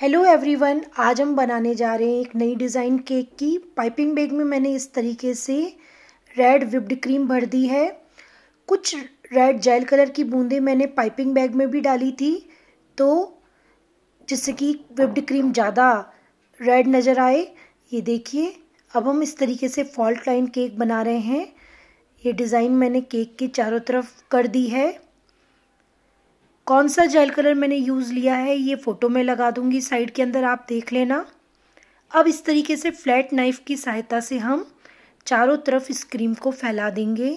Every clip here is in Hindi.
हेलो एवरीवन आज हम बनाने जा रहे हैं एक नई डिज़ाइन केक की पाइपिंग बैग में मैंने इस तरीके से रेड विप्ड क्रीम भर दी है कुछ रेड जेल कलर की बूंदें मैंने पाइपिंग बैग में भी डाली थी तो जिससे कि विप्ड क्रीम ज़्यादा रेड नज़र आए ये देखिए अब हम इस तरीके से फॉल्ट लाइन केक बना रहे हैं ये डिज़ाइन मैंने केक के चारों तरफ कर दी है कौन सा जेल कलर मैंने यूज़ लिया है ये फ़ोटो में लगा दूंगी साइड के अंदर आप देख लेना अब इस तरीके से फ्लैट नाइफ़ की सहायता से हम चारों तरफ इस क्रीम को फैला देंगे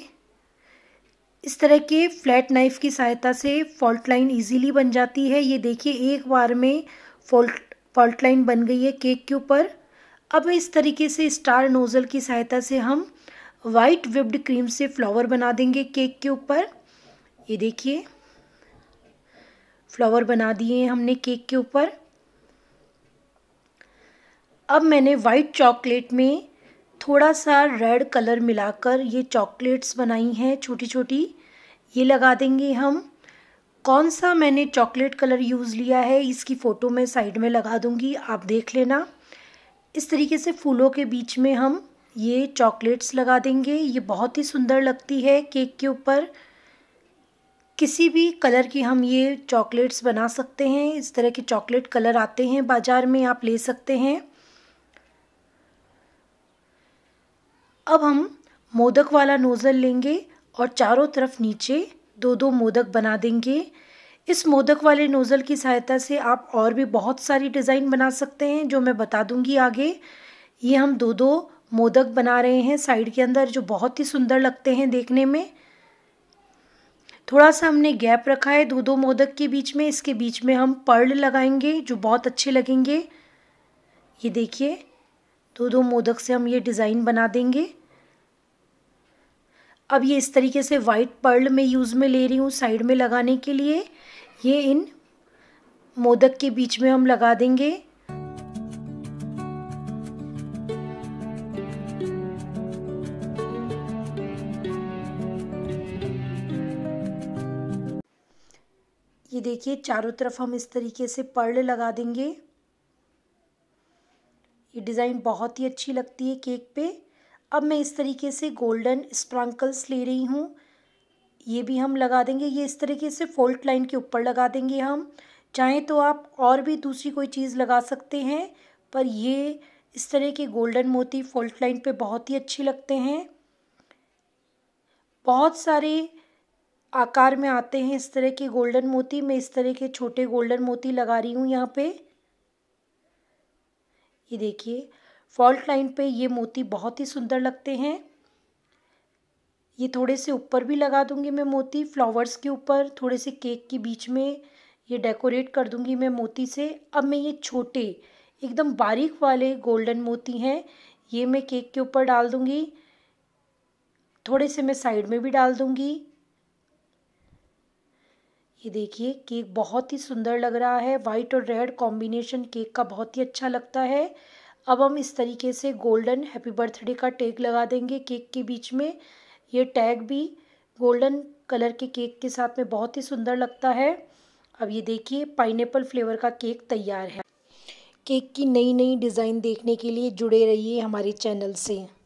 इस तरह के फ्लैट नाइफ़ की सहायता से फॉल्ट लाइन ईजीली बन जाती है ये देखिए एक बार में फॉल्ट फॉल्ट लाइन बन गई है केक के ऊपर अब इस तरीके से स्टार नोज़ल की सहायता से हम वाइट विप्ड क्रीम से फ्लावर बना देंगे केक के ऊपर ये देखिए फ्लावर बना दिए हैं हमने केक के ऊपर अब मैंने वाइट चॉकलेट में थोड़ा सा रेड कलर मिलाकर ये चॉकलेट्स बनाई हैं छोटी छोटी ये लगा देंगे हम कौन सा मैंने चॉकलेट कलर यूज़ लिया है इसकी फ़ोटो मैं साइड में लगा दूंगी आप देख लेना इस तरीके से फूलों के बीच में हम ये चॉकलेट्स लगा देंगे ये बहुत ही सुंदर लगती है केक के ऊपर किसी भी कलर की हम ये चॉकलेट्स बना सकते हैं इस तरह के चॉकलेट कलर आते हैं बाज़ार में आप ले सकते हैं अब हम मोदक वाला नोज़ल लेंगे और चारों तरफ नीचे दो दो मोदक बना देंगे इस मोदक वाले नोज़ल की सहायता से आप और भी बहुत सारी डिज़ाइन बना सकते हैं जो मैं बता दूंगी आगे ये हम दो दो मोदक बना रहे हैं साइड के अंदर जो बहुत ही सुंदर लगते हैं देखने में थोड़ा सा हमने गैप रखा है दो दो मोदक के बीच में इसके बीच में हम पर्ल लगाएंगे जो बहुत अच्छे लगेंगे ये देखिए दो दो मोदक से हम ये डिज़ाइन बना देंगे अब ये इस तरीके से वाइट पर्ल में यूज़ में ले रही हूँ साइड में लगाने के लिए ये इन मोदक के बीच में हम लगा देंगे ये देखिए चारों तरफ हम इस तरीके से पर्ल लगा देंगे ये डिज़ाइन बहुत ही अच्छी लगती है केक पे अब मैं इस तरीके से गोल्डन स्प्रांकल्स ले रही हूँ ये भी हम लगा देंगे ये इस तरीके से फोल्ट लाइन के ऊपर लगा देंगे हम चाहें तो आप और भी दूसरी कोई चीज़ लगा सकते हैं पर ये इस तरह के गोल्डन मोती फोल्ट लाइन पे बहुत ही अच्छे लगते हैं बहुत सारे आकार में आते हैं इस तरह के गोल्डन मोती मैं इस तरह के छोटे गोल्डन मोती लगा रही हूँ यहाँ पे ये देखिए फॉल्ट लाइन पे ये मोती बहुत ही सुंदर लगते हैं ये थोड़े से ऊपर भी लगा दूंगी मैं मोती फ्लावर्स के ऊपर थोड़े से केक के बीच में ये डेकोरेट कर दूंगी मैं मोती से अब मैं ये छोटे एकदम बारीक वाले गोल्डन मोती हैं ये मैं केक के ऊपर डाल दूंगी थोड़े से मैं साइड में भी डाल दूंगी ये देखिए केक बहुत ही सुंदर लग रहा है वाइट और रेड कॉम्बिनेशन केक का बहुत ही अच्छा लगता है अब हम इस तरीके से गोल्डन हैप्पी बर्थडे का टैग लगा देंगे केक के बीच में ये टैग भी गोल्डन कलर के केक के साथ में बहुत ही सुंदर लगता है अब ये देखिए पाइनएप्पल फ्लेवर का केक तैयार है केक की नई नई डिज़ाइन देखने के लिए जुड़े रहिए हमारे चैनल से